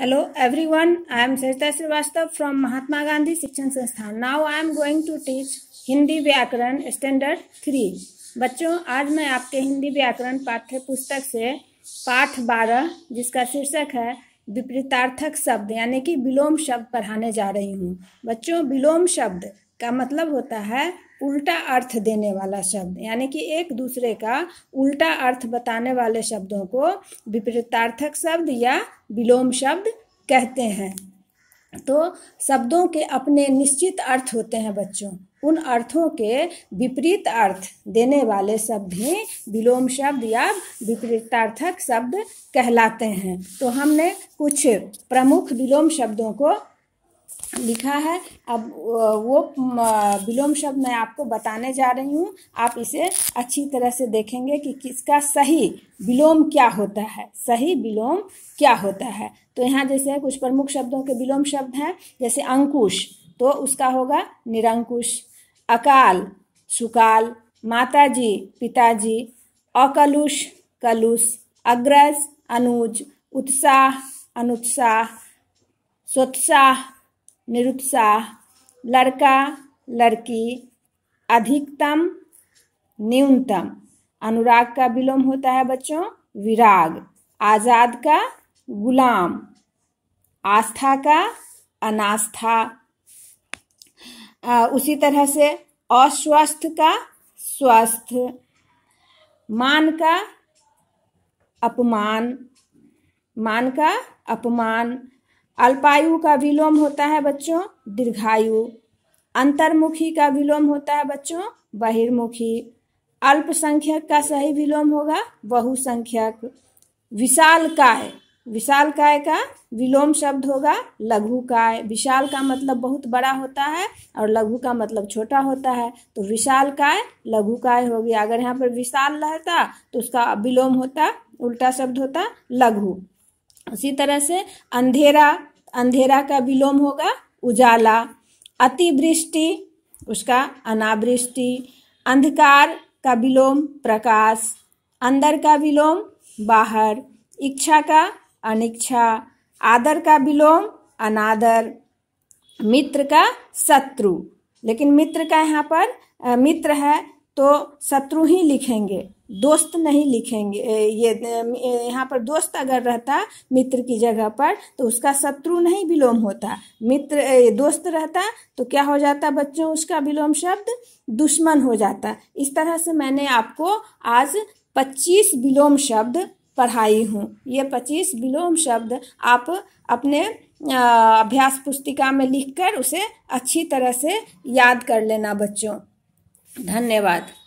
hello everyone I am Sarita Srivastava from Mahatma Gandhi Shikshan Sansthan now I am going to teach Hindi vyakaran standard three बच्चों आज मैं आपके हिंदी व्याकरण पाठ्य पुस्तक से पाठ बारह जिसका शीर्षक है विपरीतार्थक शब्द यानी कि विलोम शब्द पढ़ाने जा रही हूँ बच्चों विलोम शब्द का मतलब होता है उल्टा अर्थ देने वाला शब्द यानी कि एक दूसरे का उल्टा अर्थ बताने वाले शब्दों को विपरीतार्थक शब्द या विलोम शब्द कहते हैं तो शब्दों के अपने निश्चित अर्थ होते हैं बच्चों उन अर्थों के विपरीत अर्थ देने वाले शब्द ही विलोम शब्द या विपरीतार्थक शब्द कहलाते हैं तो हमने कुछ प्रमुख विलोम शब्दों को लिखा है अब वो विलोम शब्द मैं आपको बताने जा रही हूँ आप इसे अच्छी तरह से देखेंगे कि किसका सही विलोम क्या होता है सही विलोम क्या होता है तो यहाँ जैसे कुछ प्रमुख शब्दों के विलोम शब्द हैं जैसे अंकुश तो उसका होगा निरंकुश अकाल सुकाल माताजी पिताजी अकलुष कलुष अग्रज अनुज उत्साह अनुत्साह स्वत्साह निरुत्साह लड़का लड़की अधिकतम न्यूनतम अनुराग का विलोम होता है बच्चों विराग आजाद का गुलाम आस्था का अनास्था आ, उसी तरह से अस्वस्थ का स्वस्थ मान का अपमान मान का अपमान अल्पायु का विलोम होता है बच्चों दीर्घायु अंतर्मुखी का विलोम होता है बच्चों बहिर्मुखी अल्पसंख्यक का सही विलोम होगा बहुसंख्यक विशाल काय विशाल काय का विलोम शब्द होगा लघु काय विशाल का मतलब बहुत बड़ा होता है और लघु का मतलब छोटा होता है तो विशाल काय लघु काय हो गया अगर यहाँ पर विशाल रहता तो उसका विलोम होता उल्टा शब्द होता लघु उसी तरह से अंधेरा अंधेरा का विलोम होगा उजाला अतिवृष्टि उसका अनावृष्टि अंधकार का विलोम प्रकाश अंदर का विलोम बाहर इच्छा का अनिच्छा आदर का विलोम अनादर मित्र का शत्रु लेकिन मित्र का यहाँ पर मित्र है तो शत्रु ही लिखेंगे दोस्त नहीं लिखेंगे ये यहाँ पर दोस्त अगर रहता मित्र की जगह पर तो उसका शत्रु नहीं विलोम होता मित्र दोस्त रहता तो क्या हो जाता बच्चों उसका विलोम शब्द दुश्मन हो जाता इस तरह से मैंने आपको आज 25 विलोम शब्द पढ़ाई हूँ ये 25 विलोम शब्द आप अपने अभ्यास पुस्तिका में लिखकर उसे अच्छी तरह से याद कर लेना बच्चों धन्यवाद